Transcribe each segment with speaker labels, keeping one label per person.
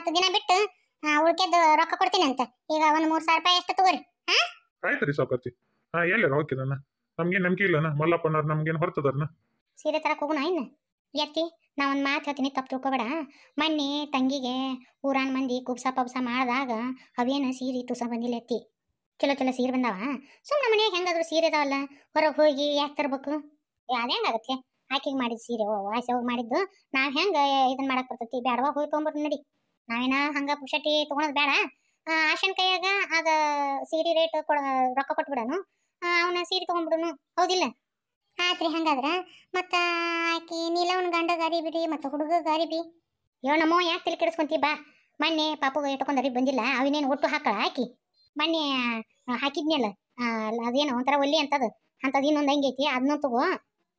Speaker 1: ಹತ್ತು ದಿನ ಬಿಟ್ಟು ಉಳ್ಕೆದ್ದು ರೊಕ್ಕ ಕೊಡ್ತೀನಿ ಅಂತ ಈಗ ಒಂದ್ ಮೂರ್ ಸಾವಿರ ರೂಪಾಯಿ ಎಷ್ಟು ತಗೋರಿ ಆಯ್ತು ರೀ ಸಾವುಕಾರ್ತಿ ಹಾ ಎಲ್ಲಾರ ಓಕೆ ನನ್ನ ನಮ್ಗೇನು ನಂಬಿಕೆ ಇಲ್ಲನ ಮಲ್ಲಪ್ಪನವ್ರು ನಮ್ಗೇನು ಹೊರ್ತದಾರನ ಸೀರೆ ತರ ಹೋಗೋಣ ಇನ್ನ ಎತ್ತಿ ನಾ ಒಂದು ಮಾತು ಹೇಳ್ತೀನಿ ತಪ್ಪು ತಿಳ್ಕೊಬೇಡ ಮಣ್ಣಿ ತಂಗಿಗೆ ಊರಾನ್ ಮಂದಿ ಕುಬ್ಸ ಪಬ್ಸ ಮಾಡಿದಾಗ ಅವೇನು ಸೀರೆ ತುಸ ಬಂದಿಲ್ಲ ಎತ್ತಿ ಚಲೋ ಚಲೋ ಸೀರೆ ಬಂದಾವ ಸುಮ್ಮನೆ ಮನೆಯಾಗ ಹೆಂಗಾದ್ರು ಸೀರೆ ಇದಾವಲ್ಲ ಹೊರಗೆ ಹೋಗಿ ಯಾಕೆ ತರಬೇಕು ಅದೇಂಗಾಗತ್ತೆ ಆಕೆಗೆ ಮಾಡಿದ ಸೀರೆ ವಾಸಿ ಹೋಗಿ ಮಾಡಿದ್ದು ನಾವು ಹೆಂಗೆ ಇದನ್ನ ಮಾಡಕ್ಕೆ ಬರ್ತೈತಿ ಬೇಡವಾಗ ಹೋಗಿ ತೊಗೊಂಬರ್ ನಡಿ ನಾವೇನ ಹಂಗ ಪುಷಟಿ ತಗೊಳೋದು ಬೇಡ ಆಶನ್ ಕೈಯಾಗ ಅದ ಸೀರೆ ರೇಟ್ ಕೊಡ ರೊಕ್ಕ ಕೊಟ್ಬಿಡನು ಅವನ ಸೀರೆ ತಗೊಂಡ್ಬಿಡನು ಹೌದಿಲ್ಲ ಆತ್ರಿ ಹಂಗಾದ್ರ ಮತ್ತ ಆಕಿ ನೀಲವನ್ ಗಂಡ ಗಾರಿ ಬಿಡಿ ಮತ್ತ ಹುಡುಗ ಗಾರಿ ಬಿ ಏನಮ್ಮ ಯಾಕೆ ತಲೆ ಕೆಡಿಸ್ಕೊಂತಿ ಬಾ ಮೊನ್ನೆ ಪಾಪಗ ಇಟ್ಕೊಂಡ್ ಅರಿ ಬಂದಿಲ್ಲ ಅವಿನೇನು ಒಟ್ಟು ಹಾಕಳ ಆಕಿ ಮೊನ್ನೆ ಹಾಕಿದ್ನಲ್ಲ ಅದೇನು ಒಂಥರ ಒಲ್ಲಿ ಅಂತದ ಅಂತದ ಇನ್ನೊಂದು ಹಂಗೈತಿ ಅದನ್ನೂ ತಗೋ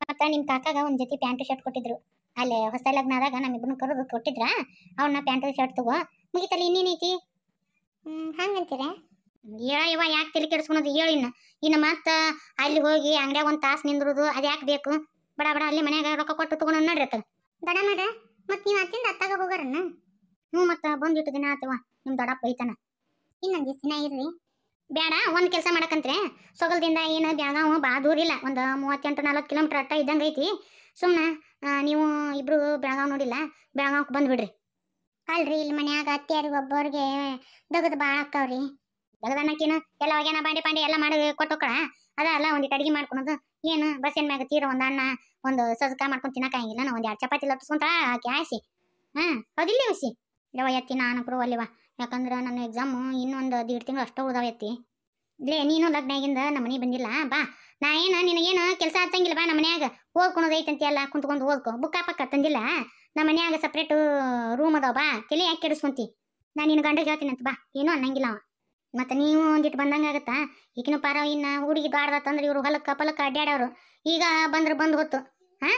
Speaker 1: ಮತ್ತ ನಿಮ್ಮ ಕಾಕಾಗ ಒಂದ್ ಜೊತೆ ಪ್ಯಾಂಟ್ ಶರ್ಟ್ ಕೊಟ್ಟಿದ್ರು ಅಲ್ಲಿ ಹೊಸ ಲಗ್ನದಾಗ ನಮ್ಮಿಬ್ಬನ ಕರೆದು ಕೊಟ್ಟಿದ್ರ ಅವನ್ನ ಪ್ಯಾಂಟ್ ಶರ್ಟ್ ತಗೋ ಮುಗಿತಲ್ಲ ಇನ್ನೇನೈತಿ ಹಂಗಂತೀರ ಇವ ಯಾಕೆ ತಲೆ ಕೆಡಿಸ್ಕೊಳೋದು ಹೇಳಿ ಇನ್ನು ಇನ್ನು ಮತ್ತೆ ಅಲ್ಲಿ ಹೋಗಿ ಅಂಗಡಿಯಾಗ ಒಂದು ತಾಸು ನಿಂದ್ರದು ಅದು ಯಾಕೆ ಬೇಕು ಬಡ ಬಡ ಅಲ್ಲಿ ಮನೆಯಾಗ ರೊಕ್ಕ ಕೊಟ್ಟು ತಗೊಂಡು ನಡ್ರಿ ಅತ್ತ ದಡ ಮಾಡ ಮತ್ತೆ ನೀವು ಅತ್ತಿಂದ ಅತ್ತಾಗ ಹೋಗರನ್ನ ಹ್ಞೂ ಮತ್ತೆ ಇಟ್ಟು ದಿನ ಆತವ ನಿಮ್ಮ ದೊಡ್ಡಪ್ಪ ಬೈತಾನ ಇನ್ನೊಂದು ದಿನ ಇರ್ರಿ ಬೇಡ ಒಂದು ಕೆಲಸ ಮಾಡಕಂತ್ರೆ ಸೊಗಲ್ದಿಂದ ಏನು ಬೆಳಗಾವ್ ಭಾಳ ದೂರ ಇಲ್ಲ ಒಂದು ಮೂವತ್ತೆಂಟು ನಲ್ವತ್ತು ಕಿಲೋಮೀಟರ್ ಅಟ್ಟ ಇದ್ದಂಗೆ ಐತಿ ಸುಮ್ಮನೆ ನೀವು ಇಬ್ರು ಬೆಳಗಾವ್ ನೋಡಿಲ್ಲ ಬೆಳಗಾವ್ಗೆ ಬಂದ್ಬಿಡ್ರಿ ಅಲ್ರಿ ಇಲ್ಲಿ ಮನ್ಯಾಗ ಅತ್ತಿಯಾರಿ ಒಬ್ಬರಿಗೆ ದಗದ್ ಬಾಳ ಅಕ್ಕವ್ರಿ
Speaker 2: ದಗದಣ್ಣಕ್ಕಿನ ಎಲ್ಲ ಹೋಗ್ಯಾನ ಬಾಂಡಿ ಪಾಂಡಿ ಎಲ್ಲ ಮಾಡಿ
Speaker 1: ಕೊಟ್ಟೋಕಳ ಅದ ಅಲ್ಲ ಒಂದಿಟ್ಟು ಅಡಿಗೆ ಮಾಡ್ಕೊಳೋದು ಏನು ಏನ್ ಮ್ಯಾಗ ತೀರ ಒಂದು ಅಣ್ಣ ಒಂದು ಸಜ್ಕ ಮಾಡ್ಕೊಂಡು ತಿನ್ನಕ್ಕಾಗಿಲ್ಲ ನಾನು ಒಂದು ಎರಡು ಚಪಾತಿ ಹಾಕಿ ಆಸಿ ಹಾಂ ಹೌದಿಲ್ಲ ಹುಸಿ ಇಡವ ಎತ್ತಿ ನಾನು ಪ್ರೂವ್ ಅಲ್ಲಿವ ಯಾಕಂದ್ರೆ ನನ್ನ ಎಕ್ಸಾಮು ಇನ್ನೊಂದು ದೀಡ್ ತಿಂಗಳು ಅಷ್ಟೋ ಉಳ್ದಾವ ಎತ್ತಿ ಲೇ ನೀನು ಲಗ್ನಾಗಿಂದ ನಮ್ಮ ಮನೆ ಬಂದಿಲ್ಲ ಬಾ ನಾ ಏನು ನಿನಗೇನು ಕೆಲಸ ಹಚ್ಚಂಗಿಲ್ಲ ಬಾ ನಮ್ಮ ಮನ್ಯಾಗ ಓದ್ಕೊಳೋದೈತಂತೆ ಎಲ್ಲ ಕುಂತ್ಕೊಂಡು ಓದ್ಕೊ ಬುಕ್ಕ ಪಕ್ಕ ತಂದಿಲ್ಲ ನಮ್ಮ ಮನ್ಯಾಗ ಸಪ್ರೇಟ್ ರೂಮ್ ಅದಾವ ಬಾ ತಲೆ ಯಾಕೆ ಕೆಡಿಸ್ಕೊಂತಿ ನಾನು ನಿನ್ನ ಗಂಡ ಹೇಳ್ತೀನಿ ಬಾ ಏನೂ ಅನ್ನಂಗಿಲ್ಲ ಅವ ಮತ್ತು ನೀವು ಒಂದಿಟ್ಟು ಬಂದಂಗೆ ಆಗತ್ತಾ ಈಗಿನ ಪಾರ ಇನ್ನ ಹುಡುಗಿ ತಂದ್ರೆ ಇವರು ಹೊಲಕ್ಕೆ ಪಲಕ್ಕ ಅಡ್ಡಾಡೋರು ಈಗ ಬಂದ್ರೆ ಬಂದು ಹೊತ್ತು ಹಾಂ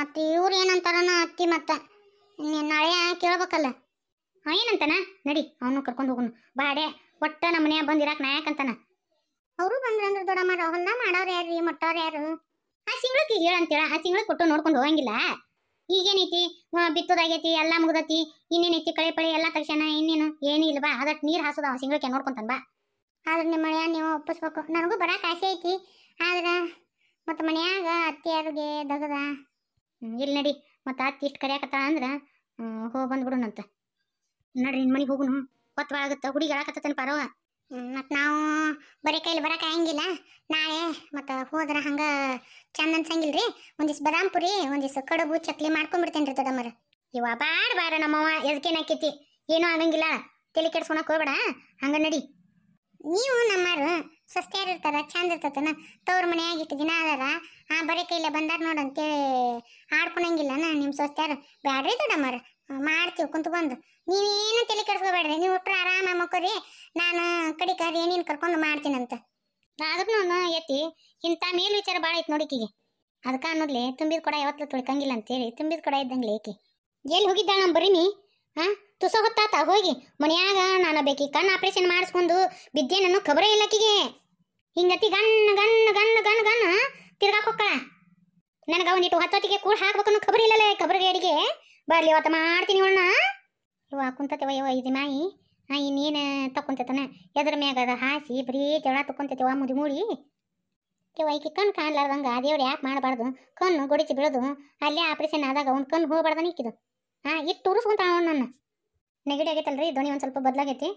Speaker 1: ಮತ್ತು ಇವ್ರು ಏನಂತಾರನ ಅತ್ತಿ ಮತ್ತೆ ನಾಳೆ ಕೇಳ್ಬೇಕಲ್ಲ ಏನಂತನಾ ನಡಿ ಅವನು ಕರ್ಕೊಂಡು ಹೋಗೋನು ಬಾಡೆ ಒಟ್ಟ ನಮ್ಮ ಮನ್ಯಾಗ ಬಂದು ನಾ ಯಾಕಂತಾನ ಅವರು ಬಂದ್ರಂದ್ರ ದೊಡ್ಡಮ್ಮ ಹೊಲ್ದ ಮಾಡೋರು ಯಾರು ರೀ ಮೊಟ್ಟವ್ರು ಯಾರು ಆ ಸಿಂಗ್ಳಕ್ಕೆ ಹೇಳ ಅಂತೇಳ ಆ ಸಿಂಗ್ಳಕ್ಕೆ ಕೊಟ್ಟು ನೋಡ್ಕೊಂಡು ಹೋಗಂಗಿಲ್ಲ ಈಗೇನೈತಿ ಬಿತ್ತದಾಗೈತಿ ಎಲ್ಲ ಮುಗ್ದತಿ ಇನ್ನೇನೈತಿ ಕಳೆ ಪಳೆ ಎಲ್ಲ ತಕ್ಷಣ ಇನ್ನೇನು ಏನೂ ಇಲ್ಲ ಬಾ ಅದಕ್ಕೆ ನೀರು ಹಾಸೋದ ಆ ಸಿಂಗ್ಳಕ್ಕೆ ನೋಡ್ಕೊಂತಾನ ಬಾ ಆದ್ರೆ ನಿಮ್ಮ ಮನೆಯ ನೀವು ಒಪ್ಪಿಸ್ಬೇಕು ನನಗೂ ಬರಕ್ಕೆ ಆಸೆ ಐತಿ ಆದ್ರೆ ಮತ್ತು ಮನೆಯಾಗ ಅತ್ತಿಯರಿಗೆ ದಗದ ಇಲ್ಲಿ ನಡಿ ಮತ್ತು ಅತ್ತಿ ಇಷ್ಟು ಕರೆಯಕತ್ತಾಳ ಅಂದ್ರೆ ಹೋಗಿ ಬಂದ್ಬಿಡೋಣಂತ ನಡ್ರಿ ನಿಮ್ಮ ಮನೆಗೆ ಹೋಗೋಣ ಒತ್ತವಾಗುತ್ತೆ ಹುಡುಗಿ ಹೇಳಕತ್ತೇನೆ ಪರವ ಮತ್ತು ನಾವು ಬರೀ ಕೈಲಿ ಬರಕ್ಕೆ ಆಗಂಗಿಲ್ಲ ನಾಳೆ ಮತ್ತು ಹೋದ್ರೆ ಹಂಗ ಚಂದ ಅನ್ಸಂಗಿಲ್ಲ ರೀ ಒಂದಿವ್ಸ ಬದಾಮ್ ಪುರಿ ಒಂದಿವ್ಸ ಕಡುಬು ಚಕ್ಲಿ ಮಾಡ್ಕೊಂಡ್ಬಿಡ್ತೇನೆ ರೀ ಇವ ಬಾಡ ಬಾರ ನಮ್ಮವ್ವ ಎದಕ್ಕೇನು ಆಕೈತಿ ಏನೂ ಆಗಂಗಿಲ್ಲ ತಲೆ ಕೆಡ್ಸ್ಕೊಳಕ್ ಹೋಗ್ಬೇಡ ಹಂಗ ನಡಿ ನೀವು ನಮ್ಮರು ಸಸ್ತ್ಯಾರು ಇರ್ತಾರ ಚಂದ ಇರ್ತತನ ತವ್ರ ಮನೆಯಾಗ ಇಟ್ಟು ದಿನ ಅದಾರ ಆ ಬರೀ ಕೈಲೇ ಬಂದಾರ ನೋಡಂತೇಳಿ ಆಡ್ಕೊಳಂಗಿಲ್ಲನ ನಿಮ್ಮ ಸೊಸ್ತ್ಯಾರು ಬ್ಯಾಡ್ರಿ ದೊಡ್ಡಮ್ಮರ ಮಾಡ್ತೀವಿ ಬಂದು ನೀವೇನು ತಲೆ ಕೆಡಿಸ್ಕೋಬೇಡ್ರಿ ನೀವು ಒಟ್ಟು ಆರಾಮ ಮಕ್ಕೋರಿ ನಾನು ಕಡಿ ಕರಿ ನೀನು ಕರ್ಕೊಂಡು ಮಾಡ್ತೀನಂತ ಆದ್ರೂ ಎತ್ತಿ ಇಂಥ ಮೇಲ್ ವಿಚಾರ ಭಾಳ ಐತೆ ನೋಡಿಕಿಗೆ ಅದಕ್ಕೆ ಅನ್ನೋದ್ಲೆ ತುಂಬಿದ ಕೊಡ ಯಾವತ್ತು ತುಳ್ಕಂಗಿಲ್ಲ ಅಂತೇಳಿ ತುಂಬಿದ ಕೊಡ ಇದ್ದಂಗೆ ಏಕೆ ಎಲ್ಲಿ ಹೋಗಿದ್ದಾಳ ಬರೀನಿ ಹಾಂ ತುಸ ಗೊತ್ತಾತ ಹೋಗಿ ಮನೆಯಾಗ ನಾನು ಬೇಕಿ ಕಣ್ಣು ಆಪ್ರೇಷನ್ ಮಾಡಿಸ್ಕೊಂಡು ಬಿದ್ದೆ ನಾನು ಖಬರೇ ಇಲ್ಲಕ್ಕಿಗೆ ಹಿಂಗತಿ ಗಣ್ಣ ಗಣ್ಣ ಗಣ್ಣ ಗಣ್ಣ ಗಣ್ಣ ತಿರ್ಗಾಕ್ ನನಗೆ ಅವನಿಟ್ಟು ಹತ್ತೊತ್ತಿಗೆ ಕೂಡ ಹಾಕ್ಬೇಕನ್ನೋ ಖಬರ್ ಇಲ್ಲಲ್ಲ ಖಬರ್ಗೆ ಅಡಿಗೆ ಬರ್ಲಿ ಇವತ್ತು ಮಾಡ್ತೀನಿ ಅಣ್ಣ ಇವ ಕುಂತತೆ ಇವ ಇದು ಮಾಯಿ ಆ ಇನ್ನೇನು ತಕೊಂತೈತನ ಎದ್ರ ಮ್ಯಾಗ ಅದ ಹಾಸಿ ಬರೀ ಜಗಳ ತಕೊಂತೈತಿವ ಮುದಿ ಮೂಡಿ ಇವ ಈಕಿ ಕಣ್ಣು ಕಾಣ್ಲಾರ್ದಂಗೆ ದೇವ್ರು ಯಾಕೆ ಮಾಡಬಾರ್ದು ಕಣ್ಣು ಗುಡಿಸಿ ಬೀಳೋದು ಅಲ್ಲೇ ಆಪ್ರೇಷನ್ ಆದಾಗ ಒಂದು ಕಣ್ಣು ಹೋಗ್ಬಾರ್ದನ ಇಕ್ಕಿದು ಹಾಂ ಇಟ್ಟು ತೋರಿಸ್ಕೊಂತಾವ ನನ್ನ ನೆಗಡಿ ಆಗೈತಲ್ರಿ ಧ್ವನಿ ಒಂದು ಸ್ವಲ್ಪ ಬದಲಾಗೈತಿ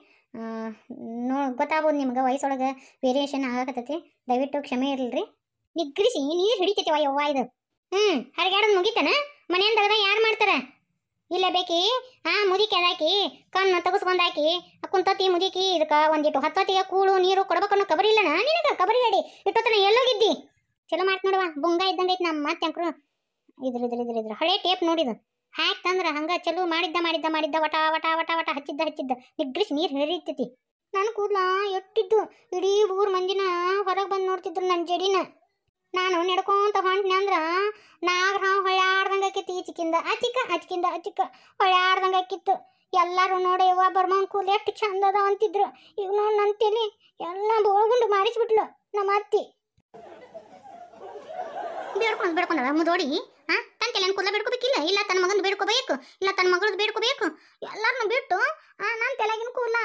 Speaker 1: ನೋ ಗೊತ್ತಾಗ್ಬೋದು ನಿಮ್ಗೆ ವಯಸ್ಸೊಳಗೆ ವೇರಿಯೇಷನ್ ಆಗಕತ್ತೈತಿ ದಯವಿಟ್ಟು ಕ್ಷಮೆ ಇರಲ್ರಿ ನಿಗ್ರಿಸಿ ನೀರು ಹಿಡಿತೈತಿ ಯವ್ವ ಇದು ಹ್ಞೂ ಹರಿಗಾಡೋದು ಮುಗಿತಾನ ಮನೆಯಿಂದ ಯಾರು ಮಾಡ್ತಾರೆ ಇಲ್ಲ ಬೇಕಿ ಹಾ ಮುದಿಕಿ ಅದಾಕಿ ಕಣ್ಣು ತಗಸ್ಕೊಂಡಾಕಿ ಕುಂತತಿ ಮುದಿಕಿ ಇದಕ್ಕ ಒಂದಿಟ್ಟು ಹತ್ತೊತ್ತಿಗೆ ಕೂಳು ನೀರು ಕೊಡ್ಬೇಕನ್ನು ಕಬರಿ ಇಲ್ಲನ ನಿನಗೆ ಕಬರಿ ಹೇಳಿ ಇಟ್ಟೊತ್ತನ ಎಲ್ಲೋಗಿದ್ದಿ ಚಲೋ ಮಾಡ್ ನೋಡುವ ಬುಂಗ ಇದ್ದಂಗೆ ಐತಿ ನಮ್ಮ ಮತ್ತೆ ಅಂಕರು ಇದ್ರ ಇದ್ರ ಇದ್ರ ಇದ್ರ ಹಳೆ ಟೇಪ್ ನೋಡಿದ ತಂದ್ರ ಹಂಗ ಚಲೋ ಮಾಡಿದ್ದ ಮಾಡಿದ್ದ ಮಾಡಿದ್ದ ವಟ ವಟ ವಟ ವಟ ಹಚ್ಚಿದ್ದ ಹಚ್ಚಿದ್ದ ನಿಗ್ರಿಸ್ ನೀರ್ ಹರಿತೈತಿ ನನ್ ಕೂದ್ಲಾ ಎಟ್ಟಿದ್ದು ಇಡೀ ಊರ್ ಮಂದಿನ ಹೊರಗ್ ಬಂದ್ ನೋಡ್ತಿದ್ರು ನನ್ ಜಡಿನ ನಾನು ನಡ್ಕೊಂತ ಹೊಂಟ್ನೆ ಅಂದ್ರ ನಾಗ್ರ ಹಾವು ಆಕತಿ ಈಚಿಕಿಂದ ಆಚಿಕ ಆಚಿಕಿಂದ ಆಚಿಕ ಹೊಳ್ಯಾರ್ದಂಗೆ ಆಕಿತ್ತು ಎಲ್ಲರೂ ನೋಡಿ ಯವ್ವ ಬರ್ಮನ್ ಕೂಲ್ ಎಷ್ಟು ಚಂದ ಅದಾವ ಅಂತಿದ್ರು ಈಗ ನೋಡಿ ನನ್ನ ಎಲ್ಲ ಬೋಳ್ಗುಂಡು ಮಾಡಿಸ್ಬಿಟ್ಲು ನಮ್ಮ ಅತ್ತಿ ಬೇಡ್ಕೊಂಡು ಬೇಡ್ಕೊಂಡದ ಮುದೋಡಿ ಆ ತನ್ನ ತಲೆಯನ್ನು ಕೂದಲ ಬೇಡ್ಕೋಬೇಕಿಲ್ಲ ಇಲ್ಲ ತನ್ನ ಮಗನ ಬೇಡ್ಕೋಬೇಕು ಇಲ್ಲ ತನ್ನ ಮಗಳದ್ದು ಬೇಡ್ಕೋಬೇಕು ಎಲ್ಲರನ್ನು ಬಿಟ್ಟು ಆ ನಾನು ತಲೆಗಿನ ಕೂಲ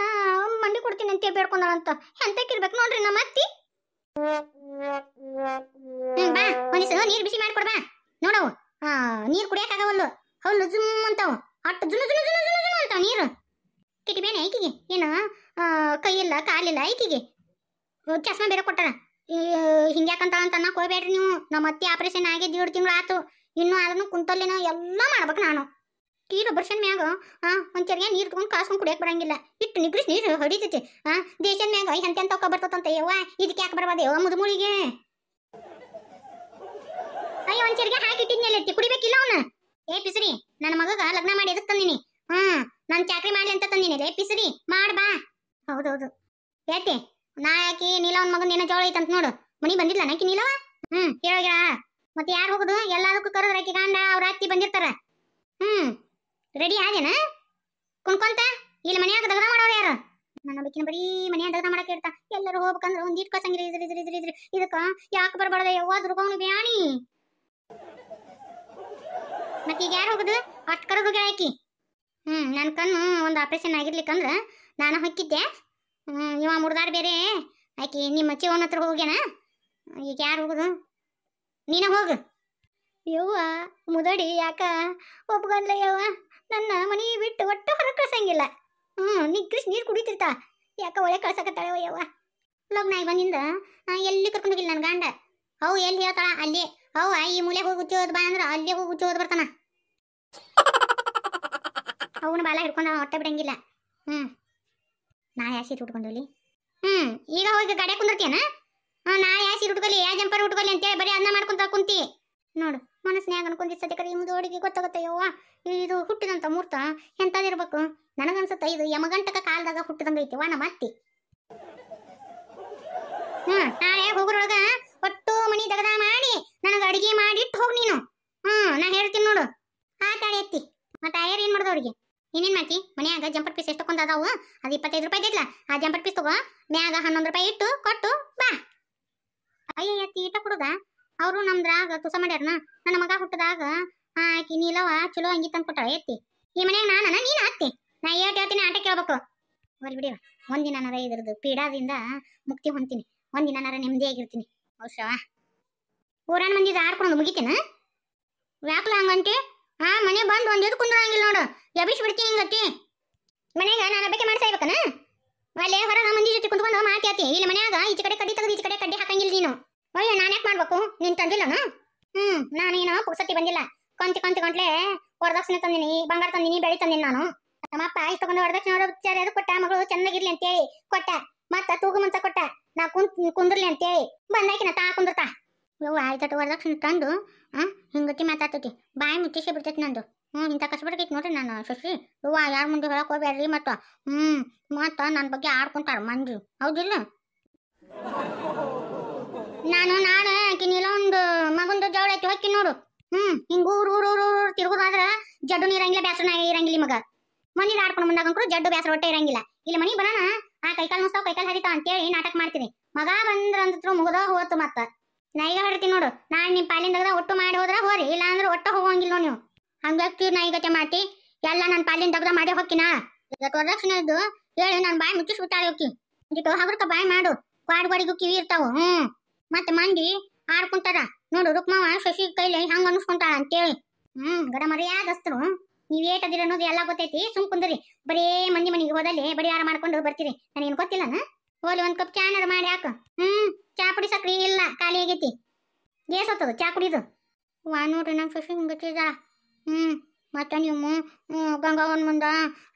Speaker 1: ಮಂಡಿ ಕೊಡ್ತೀನಿ ಅಂತ ಬೇಡ್ಕೊಂಡಳಂತ ಎಂತಕ್ಕಿರ್ಬೇಕು ನೋಡ್ರಿ ನಮ್ಮ ಅತ್ತಿ ಬಾ ಒಂದಿಸ ನೀರು ಬಿಸಿ ಮಾಡಿಕೊಡ್ಬಾ ನೋಡವು ಹಾ ನೀರು ಕುಡಿಯಕ್ಕಾಗವಲ್ಲು ಅವ್ನು ಜುಮ್ ಅಂತಾವ ಅಟ್ಟು ಜುನು ಜುನು ಜುನು ಜುನು ಜುನು ನೀರು ಕಿಟಿ ಬೇನೆ ಐಕಿಗೆ ಕೈ ಕೈಯಿಲ್ಲ ಕಾಲಿಲ್ಲ ಐಕಿಗೆ ಚಶ್ಮಾ ಬೇರೆ ಕೊಟ್ಟಾರ ಹಿಂಗ್ಯಾಕಂತ ಯಾಕಂತ ಅಂತನ ನೀವು ನಮ್ಮ ಅತ್ತೆ ಆಪರೇಷನ್ ಆಗಿ ದೀಡ್ ತಿಂಗಳು ಆತು ಇನ್ನು ಆದ್ರೂ ಕುಂತಲ್ಲೇನ ಎಲ್ಲ ಮಾಡ್ಬೇಕು ನಾನು ಕೀರು ಬರ್ಷನ್ ಮ್ಯಾಗ ಒಂದು ಚರಿಗೆ ನೀರು ತಗೊಂಡು ಕಾಸ್ಕೊಂಡು ಕುಡಿಯಕ್ಕೆ ಬರಂಗಿಲ್ಲ ಇಟ್ಟು ನಿಗ್ರಿಸ್ ನೀರು ಹೊಡಿತೈತಿ ಹಾಂ ದೇಶದ ಮ್ಯಾಗ ಎಂತೆಂತ ಬರ್ತದಂತ ಯವ್ವ ಇದಕ್ಕೆ ಯಾಕೆ ಬರ್ಬಾರ್ದು ಯವ್ವ ಮುದುಮುಳಿಗೆ ಅಯ್ಯೋ ಒಂಚೂರಿಗೆ ಹಾಕಿ ಇಟ್ಟಿದ್ನೆಲ್ಲ ಎತ್ತಿ ಕುಡಿಬೇಕಿಲ್ಲ ಅವನ ಏ ಪಿಸರಿ ನನ್ನ ಮಗಗ ಲಗ್ನ ಮಾಡಿ ಎದಕ್ ತಂದಿನಿ ಹ್ಮ್ ನಾನು ಚಾಕ್ರಿ ಮಾಡ್ಲಿ ಅಂತ ತಂದಿನಿ ರೇ ಪಿಸರಿ ಮಾಡ್ ಬಾ ಹೌದೌದು ಏತಿ ನಾ ಯಾಕೆ ನೀಲ ಅವ್ನ ಮಗನ ಏನೋ ಜೋಳ ಅಂತ ನೋಡು ಮನಿ ಬಂದಿಲ್ಲ ನಾಕಿ ನೀಲವ ಹ್ಮ್ ಕೇಳೋಗ್ಯ ಮತ್ತೆ ಯಾರು ಹೋಗುದು ಎಲ್ಲದಕ್ಕೂ ಕರೆದ್ರ ಆಕಿ ಗಾಂಡ ಅವ್ರ ಅತ್ತಿ ಬಂದಿರ್ತಾರ ಹ್ಮ್ ರೆಡಿ ಆದೇನ ಕುಣ್ಕೊಂತ ಇಲ್ಲಿ ಮನ್ಯಾಗ ದಗದ ಮಾಡೋರು ಯಾರು ನನ್ನ ಬೇಕಿನ ಬರೀ ಮನ್ಯಾಗ ದಗದ ಮಾಡಕ್ಕೆ ಇರ್ತಾ ಎಲ್ಲರೂ ಹೋಗ್ಬೇಕಂದ್ರೆ ಒಂದ್ ಇಟ್ಕೊಸಂಗಿರಿ ಇದ್ರಿ ಇದ್ರಿ ಇದ್ರಿ ಇದಕ್ಕ ಯಾಕೆ ಬರಬಾರ್ದ ಯಾವ ದುರ್ಗವನು ಬ್ಯಾಣಿ ಮತ್ತೆ ಈಗ ಯಾರು ಹೋಗುದು ಅಟ್ ಕರದು ಆಕಿ ಹ್ಮ್ ನನ್ನ ಕಣ್ಣು ಒಂದು ಆಪರೇಷನ್ ಆಗಿರ್ಲಿಕ್ಕಂದ್ರ ನಾನು ಹೊಕ್ಕಿದ್ದೆ ಇವ ಮುರ್ದಾರ್ ಬೇರೆ ಆಕಿ ನಿಮ್ಮ ಚಿವನ ಹತ್ರ ಹೋಗ್ಯಾನ ಈಗ ಯಾರು ಹೋಗುದು ನೀನ ಹೋಗು ಯವ್ವ ಮುದಡಿ ಯಾಕ ಒಪ್ಕೊಂಡ್ಲ ಯವ್ವ ನನ್ನ ಮನಿ ಬಿಟ್ಟು ಒಟ್ಟು ಹೊರ ಕಳ್ಸಂಗಿಲ್ಲ ಹ್ಞೂ ಕೃಷ್ಣ ನೀರು ಕುಡಿತಿರ್ತ ಯಾಕ ಒಳ್ಳೆ ಕಳ್ಸಕತ್ತಾಳೆ ಯವ್ವ ಲೋಕ್ ನಾಯಿ ಬಂದಿಂದ ಎಲ್ಲಿ ಕರ್ಕೊಂಡೋಗಿಲ್ಲ ನನ್ನ ಗಂಡ ಅವು ಎಲ್ಲಿ ಹೇಳ್ತಾಳ ಅಲ್ಲಿ ಅವ ಈ ಮೂಲೆಗ್ ಹೋಗಿ ಉಚ್ಚೋದ್ ಬಾ ಅಂದ್ರ ಅಲ್ಲೇ ಹೋಗಿ ಉಚ್ಚೋದ್ ಬರ್ತಾನ ಅವನ ಬಾಲ ಹಿಡ್ಕೊಂಡ ಹೊಟ್ಟೆ ಬಿಡಂಗಿಲ್ಲ ಹ್ಮ್ ನಾ ಯಾ ಸೀಟ್ ಉಟ್ಕೊಂಡೋಲಿ ಹ್ಮ್ ಈಗ ಹೋಗಿ ಗಡೆ ಕುಂದಿರ್ತೀಯನ ನಾ ಯಾ ಸೀಟ್ ಉಟ್ಕೊಲಿ ಯಾ ಜಂಪರ್ ಉಟ್ಕೊಲಿ ಅಂತೇಳಿ ಬರೀ ಅನ್ನ ಮಾಡ್ಕೊಂತ ಕುಂತಿ ನೋಡು ಮನಸ್ನ್ಯಾಗ ಅನ್ಕೊಂಡಿ ಸದ್ಯಕ್ಕೆ ಇವ್ದು ಅಡುಗೆ ಗೊತ್ತಾಗುತ್ತೆ ಯವ್ವ ಇದು ಹುಟ್ಟಿದಂತ ಮೂರ್ತ ಎಂಥದಿರ್ಬೇಕು ನನಗನ್ಸುತ್ತೆ ಇದು ಯಮಗಂಟಕ ಕಾಲದಾಗ ಹುಟ್ಟಿದಂಗ ಐತಿ ವಾ ನಮ್ಮ ಅತ್ತಿ ಹ್ಮ್ ನಾಳೆ ಹೋಗೋರೊಳಗ ಅವು ಅದು ಇಪ್ಪತ್ತೈದು ರೂಪಾಯಿ ಆ ಜಂಪಟ್ ಪೀಸ್ ತಗೋ ಮ್ಯಾಗ ಹನ್ನೊಂದು ರೂಪಾಯಿ ಇಟ್ಟು ಕೊಟ್ಟು ಬಾ ಅಯ್ಯ ಎತ್ತಿ ಇಟ್ಟ ಕೊಡುದ ಅವರು ನಮ್ದ್ರಾಗ ತುಸ ಮಾಡ್ಯಾರನ ನನ್ನ ಮಗ ಹುಟ್ಟದಾಗ ಆಕಿ ನೀಲವ ಚಲೋ ಅಂಗಿ ತಂದು ಕೊಟ್ಟಾಳ ಎತ್ತಿ ಈ ಮನ್ಯಾಗ ನಾನು ನೀನು ಅತ್ತಿ ನಾ ಏಟ್ ಹೇಳ್ತೀನಿ ಆಟ ಕೇಳ್ಬೇಕು ಹೊಲ್ ಬಿಡಿ ಒಂದಿನಾರ ಇದ್ರದ್ದು ಪೀಡಾದಿಂದ ಮುಕ್ತಿ ಹೊಂತೀನಿ ಒಂದಿನಾರ ನೆಮ್ಮದಿಯಾಗಿರ್ತೀನಿ ಔಷವ ಊರಾನ ಮಂದಿ ಆಡ್ಕೊಂಡು ಮುಗಿತೀನ ವ್ಯಾಪ್ಲ ಹಂಗಂತಿ ಆ ಮನೆ ಬಂದು ಒಂದ್ ಕುಂದ್ರಂಗಿಲ್ಲ ನೋಡು ಎಬಿಸ್ ಬಿಡ್ತೀನಿ ಹಿಂಗತ್ತಿ ಮನ್ಯಾಗ ನಾನು ಬೇಕೆ ಮಾಡ್ಸಾಯ್ಬೇಕನ ಅಲ್ಲೇ ಹೊರಗ ಮಂದಿ ಜೊತೆ ಕುಂತ್ಕೊಂಡು ಮಾಡ್ಕ್ಯಾತಿ ಇಲ್ಲಿ ಮನ್ಯಾಗ ಈಚೆ ಕಡೆ ಕಡ್ಡಿ ತೆಗೆದು ಈಚೆ ಕಡೆ ಕಡ್ಡಿ ಹಾಕಂಗಿಲ್ಲ ನೀನು ಒಯ್ಯ ನಾನು ಯಾಕೆ ಮಾಡ್ಬೇಕು ನೀನು ತಂದಿಲ್ಲನು ಹ್ಞೂ ನಾನೇನು ಪುಕ್ಸಟ್ಟಿ ಬಂದಿಲ್ಲ ಕೊಂತಿ ಕೊಂತಿ ಕೊಂಟ್ಲೆ ವರದಕ್ಷಿಣೆ ತಂದಿನಿ ಬಂಗಾರ ತಂದಿನಿ ಬೆಳಿ ತಂದಿನಿ ನಾನು ನಮ್ಮಪ್ಪ ಇಷ್ಟು ತಗೊಂಡು ವರದಕ್ಷಿಣೆ ಅದು ಕೊಟ್ಟ ಮಗಳು ಚೆನ್ನಾಗಿರ್ಲಿ ಅಂತೇಳಿ ಕೊಟ್ಟ ಮತ್ತ ತೂಗು ಮಂತ ಕೊಟ್ಟ ನಾ ಕುಂತ್ ಕುಂದ್ರಲಿ ಅಂತೇಳಿ ಬಂದಾಕಿನ ತಾ ಕುಂದ್ರತಾ ಯವ್ವ ಆಯ್ತಟ್ಟು ವರದಕ್ಷಿಣೆ ತಂದು ಆ ಹಿಂಗತಿ ಮಾತಾಡ್ತೈತಿ ಬಾಯಿ ಮುಚ್ಚಿಸಿ ಬಿಡ್ತೈತಿ ನಂದು ಹ್ಞೂ ಕಷ್ಟ ಕಸಬರ್ಗೈತೆ ನೋಡ್ರಿ ನಾನು ಶಶಿ ಹೂವ ಯಾರ ಮುಂದೆ ಹೇಳಕ್ಕೆ ಹೋಗ್ಬೇಡ್ರಿ ಮತ್ತು ಹ್ಞೂ ಮತ್ತು ನನ್ನ ಬಗ್ಗೆ ಆಡ್ಕೊಂತಾರೆ ಮಂಜು ಹೌದಿಲ್ಲ ನಾನು ನಾನು ಆಕಿ ಒಂದು ಮಗಂದು ಜವಳ ಐತಿ ಹೊಕ್ಕಿ ನೋಡು ಹ್ಞೂ ಹಿಂಗೆ ಊರು ಊರು ಊರು ಊರು ತಿರುಗೋದಾದ್ರೆ ಜಡ್ಡು ನೀರಂಗಿಲ್ಲ ಬ್ಯಾಸನ ಇರಂಗಿಲ್ಲ ಮಗ ಮಂದಿರ ಆಡ್ಕೊಂಡು ಮುಂದಾಗಂಕರು ಜಡ್ಡು ಬ್ಯಾಸರ ಹೊಟ್ಟೆ ಇರಂಗಿಲ್ಲ ಇಲ್ಲಿ ಮನಿ ಬರೋಣ ಆ ಕೈಕಾಲು ಮುಸ್ತಾವ ಕೈಕಾಲು ಹರಿತಾವ ಅಂತೇಳಿ ನಾಟಕ ಮಾಡ್ತೀನಿ ಮಗ ಬಂದ್ರ ಅಂತತ್ರ ಮುಗದ ಹೋತು ಮತ್ತೆ ನಾ ಹೊಡ್ತೀನಿ ನೋಡು ನಾನು ನಿಮ್ಮ ಪಾಲಿಂದಾಗ ಒಟ್ಟು ಮಾಡಿ ಹೋದ್ರೆ ಹೋರಿ ಇಲ್ಲ ಅಂದ್ರೆ ಒಟ್ಟು ಹೋಗಂಗಿಲ್ಲ ನೀವು ಹಂಗ ತೀರ್ ನಾಯಿಗತೆ ಮಾತಿ ಎಲ್ಲ ನನ್ನ ಪಾಲಿನ ದಗ್ರ ಮಾಡಿ ಹೋಗ್ತೀನ ವರದಕ್ಷಿಣೆ ಇದ್ದು ಹೇಳಿ ನಾನು ಬಾಯಿ ಮುಚ್ಚಿ ಬಿಟ್ಟಾಳೆ ಹೋಗಿ ಇದಕ್ಕೆ ಹಗುರ್ಕ ಬಾಯ್ ಮಾಡು ಕ್ವಾಡ್ಗಳಿಗೂ ಕಿವಿ ಇರ್ತಾವ ಹ್ಞೂ ಮತ್ತೆ ಮಂದಿ ಆಡ್ಕೊಂತಾರ ನೋಡು ರುಕ್ಮವ ಶಶಿ ಕೈಲಿ ಹಂಗ ಅಂತ ಅಂತೇಳಿ ಹ್ಮ್ ಗಡ ಮರ್ಯಾದಸ್ತರು ನೀವ್ ಏಟದಿರ ಅನ್ನೋದು ಎಲ್ಲಾ ಗೊತ್ತೈತಿ ಸುಮ್ ಕುಂದ್ರಿ ಬರೇ ಮಂದಿ ಮನೆಗೆ ಹೋದಲ್ಲಿ ಬರೀ ಯಾರ ಮಾಡ್ಕೊಂಡು ಬರ್ತೀರಿ ನನಗೇನು ಗೊತ್ತಿಲ್ಲನ ಹೋಲಿ ಒಂದ್ ಕಪ್ ಚಾನರ್ ಮಾಡಿ ಹಾಕು ಹ್ಮ್ ಚಾ ಪುಡಿ ಸಕ್ರಿ ಇಲ್ಲ ಖಾಲಿ ಆಗೈತಿ ಗೇಸ್ ಹೋಗ್ತದ ಚಾ ಕುಡಿದು ವಾ ನೋಡ್ರಿ ನಮ್ ಶಶಿ ಹ್ಞೂ ಮತ್ತೆ ನೀವು ಗಂಗಾವನ ಮುಂದೆ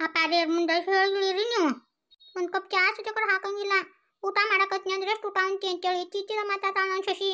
Speaker 1: ಆ ಪ್ಯಾರಿಯರ್ ಮುಂದೆ ಹೇಳಿರಿ ನೀವು ಒಂದು ಕಪ್ ಚಾ ಸತ್ಯಕರ ಹಾಕಂಗಿಲ್ಲ ಊಟ ಮಾಡಕತ್ನಿ ಅಂದ್ರೆ ಎಷ್ಟು ಊಟ ಅಂತ ಅಂತೇಳಿ ಇತ್ತೀಚಿದ ಮಾತಾಡೋಣ ಶಶಿ